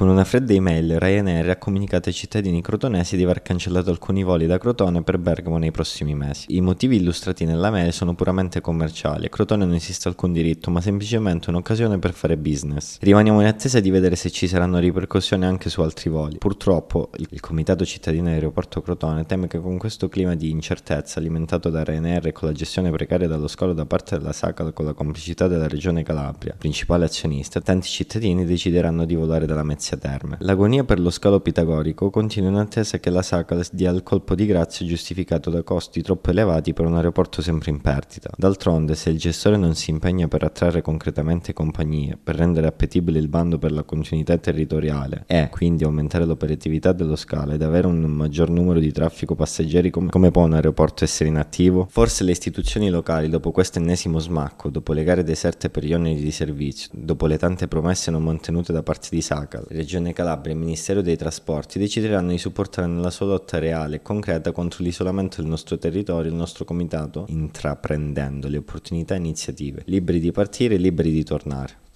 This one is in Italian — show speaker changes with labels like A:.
A: Con una fredda email Ryanair ha comunicato ai cittadini crotonesi di aver cancellato alcuni voli da Crotone per Bergamo nei prossimi mesi. I motivi illustrati nella mail sono puramente commerciali. A Crotone non esiste alcun diritto, ma semplicemente un'occasione per fare business. Rimaniamo in attesa di vedere se ci saranno ripercussioni anche su altri voli. Purtroppo il Comitato Cittadino Aeroporto Crotone teme che con questo clima di incertezza alimentato da Ryanair e con la gestione precaria dello scolo da parte della SACAL con la complicità della Regione Calabria, principale azionista, tanti cittadini decideranno di volare dalla Mezzia stesse terme. L'agonia per lo scalo pitagorico continua in attesa che la Sacales dia il colpo di grazia giustificato da costi troppo elevati per un aeroporto sempre in perdita. D'altronde, se il gestore non si impegna per attrarre concretamente compagnie, per rendere appetibile il bando per la continuità territoriale e quindi aumentare l'operatività dello scalo ed avere un maggior numero di traffico passeggeri, com- come può un aeroporto essere inattivo? Forse le istituzioni locali, dopo questo ennesimo smacco, dopo le gare deserte per gli oneri di servizio, dopo le tante promesse non mantenute da parte di Sacal, Regione Calabria e Ministero dei Trasporti decideranno di supportare nella sua lotta reale e concreta contro l'isolamento del nostro territorio il nostro comitato intraprendendo le opportunità e iniziative, liberi di partire e liberi di tornare.